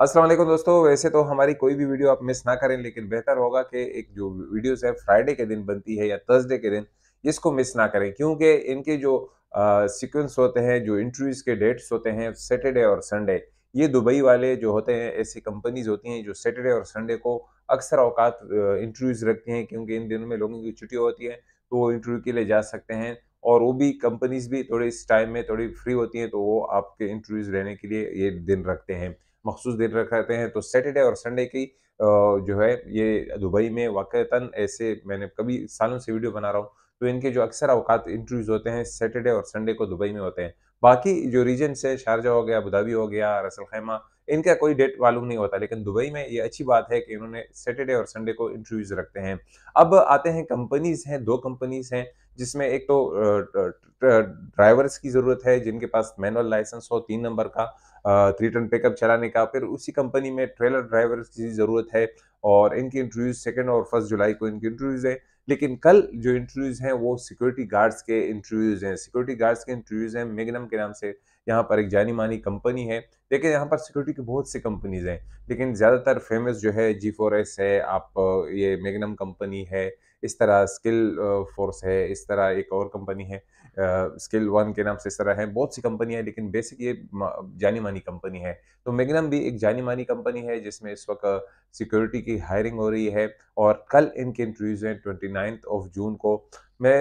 अस्सलाम वालेकुम दोस्तों वैसे तो हमारी कोई भी वीडियो आप मिस ना करें लेकिन बेहतर होगा कि एक जो वीडियोस है फ्राइडे के दिन बनती है या थर्सडे के दिन इसको मिस ना करें क्योंकि इनके जो सीक्वेंस होते हैं जो इंटरव्यूज़ के डेट्स होते हैं सैटरडे और संडे ये दुबई वाले जो होते हैं ऐसी कंपनीज़ होती हैं जो सैटरडे और संडे को अक्सर अवकात इंटरव्यूज़ रखती हैं क्योंकि इन दिनों में लोगों की छुट्टी होती है तो वो इंटरव्यू के लिए जा सकते हैं और वो भी कंपनीज़ भी थोड़ी इस टाइम में थोड़ी फ्री होती हैं तो वो आपके इंटरव्यूज़ लेने के लिए ये दिन रखते हैं मखसूस दिन रखते हैं तो सैटरडे और संडे की जो है ये दुबई में वाक़ता ऐसे मैंने कभी सालों से वीडियो बना रहा हूँ तो इनके जो अक्सर अवकात इंटरव्यूज़ होते हैं सैटरडे और संडे को दुबई में होते हैं बाकी जो रीजन है शारजा हो गया अबूधाबी हो गया रसल खैमा इनका कोई डेट मालूम नहीं होता लेकिन दुबई में ये अच्छी बात है कि इन्होंने सैटरडे और संडे को इंटरव्यूज़ रखते हैं अब आते हैं कंपनीज़ हैं दो कंपनीज़ हैं जिसमें एक तो ड्राइवर्स की ज़रूरत है जिनके पास मैनुअल लाइसेंस हो तीन नंबर का थ्री टन पिकअप चलाने का फिर उसी कंपनी में ट्रेलर ड्राइवर्स की ज़रूरत है और इनकी इंटरव्यूज सेकेंड और फर्स्ट जुलाई को इनकी इंटरव्यूज़ है लेकिन कल जो इंटरव्यूज़ हैं वो सिक्योरिटी गार्ड्स के इंटरव्यूज़ हैं सिक्योरिटी गार्ड्स के इंटरव्यूज़ हैं मेगनम के नाम से यहाँ पर एक जानी मानी कंपनी है देखिए यहाँ पर सिक्योरिटी की बहुत सी कंपनीज़ हैं लेकिन ज़्यादातर फेमस जो है जी फोर एस है आप ये मेगनम कंपनी है इस तरह स्किल फोर्स है इस तरह एक और कंपनी है स्किल uh, वन के नाम से इस तरह है बहुत सी कंपनी है लेकिन बेसिक ये जानी मानी कंपनी है तो मेगनम भी एक जानी मानी कंपनी है जिसमें इस वक्त सिक्योरिटी की हायरिंग हो रही है और कल इनके इंटरव्यूज़ हैं ट्वेंटी ऑफ जून को मैं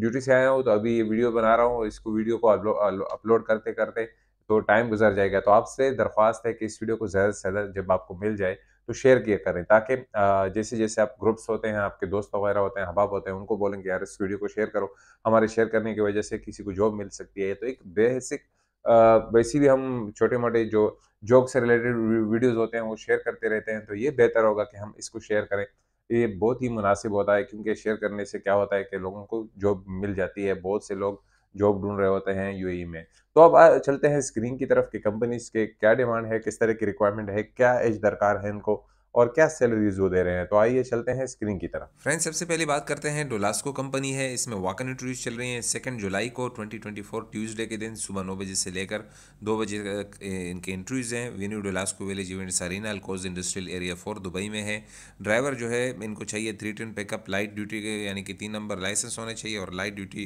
ड्यूटी से आया हूँ तो अभी ये वीडियो बना रहा हूँ इसको वीडियो को अपलोड करते करते तो टाइम गुजर जाएगा तो आपसे दरख्वास्त है कि इस वीडियो को ज़्यादा से ज़्यादा जब आपको मिल जाए तो शेयर किया करें ताकि जैसे जैसे आप ग्रुप्स होते हैं आपके दोस्त वगैरह होते हैं हबाब होते हैं उनको बोलेंगे यार इस वीडियो को शेयर करो हमारे शेयर करने की वजह से किसी को जॉब मिल सकती है तो एक बेसिक वैसे भी हम छोटे मोटे जो जॉब से रिलेटेड वीडियोज़ होते हैं वो शेयर करते रहते हैं तो ये बेहतर होगा कि हम इसको शेयर करें ये बहुत ही मुनासिब होता है क्योंकि शेयर करने से क्या होता है कि लोगों को जॉब मिल जाती है बहुत से लोग जॉब ढूंढ रहे होते हैं यूएई e में तो अब चलते हैं स्क्रीन की तरफ कि कंपनीज के क्या डिमांड है किस तरह की रिक्वायरमेंट है क्या एज दरकार है इनको और क्या सैलरीज वो दे रहे हैं तो आइए चलते हैं स्क्रीन की तरफ फ्रेंड्स सबसे पहले बात करते हैं डोलास्को कंपनी है इसमें वाकन इंटरव्यूज चल रही हैं सेकेंड जुलाई को 2024 ट्यूसडे के दिन सुबह नौ बजे से लेकर दो बजे तक इनके इंटरव्यूज हैं venue Velasco village event arena Al Quoz industrial area four Dubai में है ड्राइवर जो है इनको चाहिए three ton pickup light duty के यानी कि तीन नंबर लाइसेंस होना चाहिए और लाइट ड्यूटी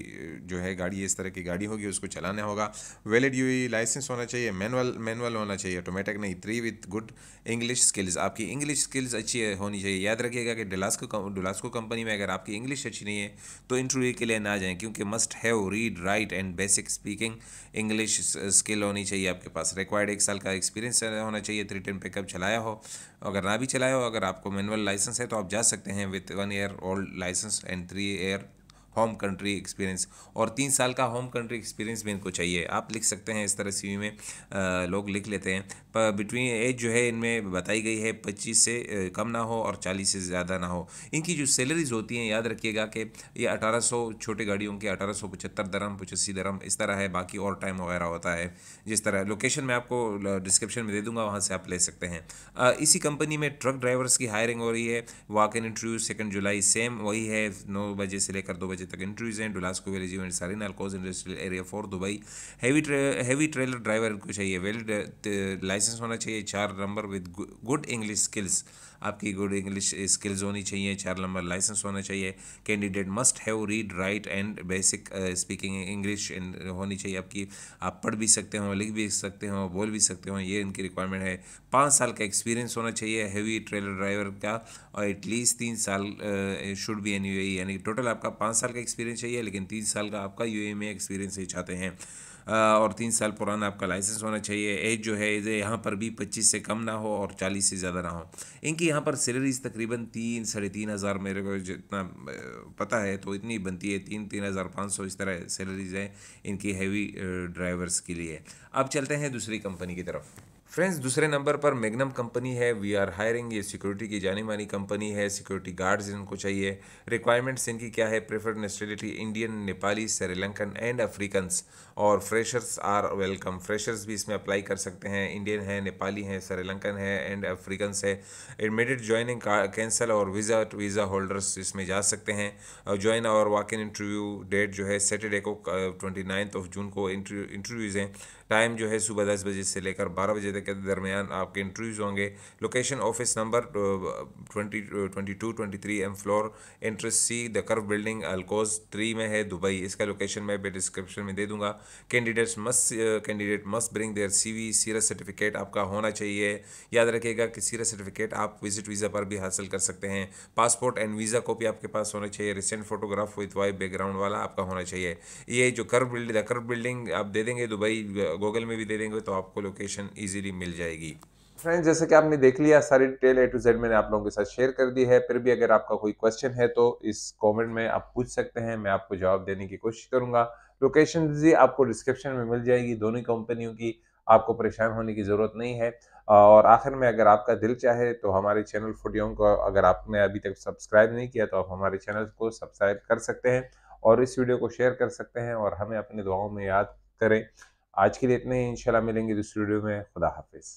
जो है गाड़ी इस तरह की गाड़ी होगी उसको चलाना होगा वैलिड यू लाइसेंस होना चाहिए मैनुअल मैनुअल होना चाहिए ऑटोमेटिक नहीं three with good English skills आपकी इंग्लिश स्किल्स अच्छी होनी चाहिए याद रखिएगा कि डिलास्को डिलास्को कंपनी में अगर आपकी इंग्लिश अच्छी नहीं है तो इंटरव्यू के लिए ना जाएं क्योंकि must have read write and basic speaking English skill होनी चाहिए आपके पास रिक्वायर्ड एक साल का एक्सपीरियंस होना चाहिए थ्री टेन पिकअप चलाया हो अगर ना भी चलाया हो अगर आपको मैनुअल लाइसेंस है तो आप जा सकते हैं with one year old licence and three year home country experience और तीन साल का होम कंट्री एक्सपीरियंस भी इनको चाहिए आप लिख सकते हैं इस तरह सी में आ, लोग लिख लेते हैं पर बिटवीन एज जो है इनमें बताई गई है पच्चीस से कम ना हो और चालीस से ज़्यादा ना हो इनकी जो सैलरीज होती हैं याद रखिएगा कि ये अठारह सौ छोटे गाड़ियों के अठारह सौ पचहत्तर दरम पचासी दरम इस तरह है बाकी और टाइम वगैरह होता है जिस तरह लोकेशन मैं आपको डिस्क्रिप्शन में दे दूंगा वहाँ से आप ले सकते हैं आ, इसी कंपनी में ट्रक ड्राइवर्स की हायरिंग हो रही है वॉक इन इंटरव्यू सेकेंड जुलाई सेम वही है नौ बजे से लेकर दो बजे तक entries and and Velasco Valley and Sarin Alcoz industrial area for Dubai heavy ट्रे हैवी ट्रेलर ड्राइवर को चाहिए वेल लाइसेंस uh, होना चाहिए चार नंबर विद गुड इंग्लिश स्किल्स आपकी गुड इंग्लिश स्किल्स होनी चाहिए चार नंबर लाइसेंस होना चाहिए candidate must have read write and basic speaking English होनी चाहिए आपकी आप पढ़ भी सकते हो लिख भी सकते हो बोल भी सकते हो ये इनकी रिक्वायरमेंट है पाँच साल का एक्सपीरियंस होना चाहिए हैवी ट्रेलर ड्राइवर का और एटलीस्ट तीन साल शुड बी एन यानी टोटल आपका पाँच साल का एक्सपीरियंस चाहिए लेकिन तीन साल का आपका यू एम एक्सपीरियंस ही चाहते हैं और तीन साल पुराना आपका लाइसेंस होना चाहिए एज जो है यहाँ पर भी पच्चीस से कम ना हो और चालीस से ज़्यादा ना हो इनकी यहाँ पर सैलरीज तकरीबन तीन साढ़े तीन हज़ार मेरे को जितना पता है तो इतनी बनती है तीन तीन हज़ार पाँच सौ इस तरह सैलरीज हैं इनकी हैवी ड्राइवर्स के लिए अब चलते हैं दूसरी कंपनी की तरफ फ्रेंड्स दूसरे नंबर पर मैग्नम कंपनी है वी आर हायरिंग ये सिक्योरिटी की जानी मानी कंपनी है सिक्योरिटी गार्ड्स इनको चाहिए रिक्वायरमेंट्स इनकी क्या है preferred nationality Indian Nepali Sri Lankan and Africans और फ्रेशर्स आर वेलकम फ्रेशर्स भी इसमें अप्लाई कर सकते हैं इंडियन है नेपाली हैं श्रीलंकन है एंड अफ्रीकन्स है एडमिटेड ज्वाइनिंग कैंसल और वीज़ा वीज़ा होल्डर्स इसमें जा सकते हैं ज्वाइन और वॉक इन इंटरव्यू डेट जो है सैटरडे को ट्वेंटी नाइन्थ ऑफ जून को इंटरव्यूज़ हैं टाइम जो है सुबह दस बजे से लेकर बारह बजे तक के दरमियान आपके इंटरव्यूज़ होंगे location office number twenty twenty two twenty three M floor interest C the Curve building Al Quoz three में है दुबई इसका लोकेशन मैं डिस्क्रिप्शन में दे दूंगा candidates must candidate must bring their CV सीरस सर्टिफिकेट आपका होना चाहिए याद रखिएगा कि सीरस सर्टिफिकेट आप विजिट वीज़ा पर भी हासिल कर सकते हैं पासपोर्ट एंड वीज़ा कॉपी आपके पास होना चाहिए recent photograph with white background वाला आपका होना चाहिए ये जो कर्व बिल्डिंग कर्व बिल्डिंग आप दे देंगे दुबई गूगल में भी दे देंगे तो आपको लोकेशन ईजिली सब्सिडी मिल जाएगी फ्रेंड्स जैसे कि आपने देख लिया सारी डिटेल ए टू जेड मैंने आप लोगों के साथ शेयर कर दी है फिर भी अगर आपका कोई क्वेश्चन है तो इस कमेंट में आप पूछ सकते हैं मैं आपको जवाब देने की कोशिश करूंगा लोकेशन भी आपको डिस्क्रिप्शन में मिल जाएगी दोनों कंपनियों की आपको परेशान होने की ज़रूरत नहीं है और आखिर में अगर आपका दिल चाहे तो हमारे चैनल फुटियों को अगर आपने अभी तक सब्सक्राइब नहीं किया तो आप हमारे चैनल को सब्सक्राइब कर सकते हैं और इस वीडियो को शेयर कर सकते हैं और हमें अपने दुआओं में याद करें आज के लिए इतने ही इंशाल्लाह मिलेंगे दूसरी वीडियो में खुदा हाफिज़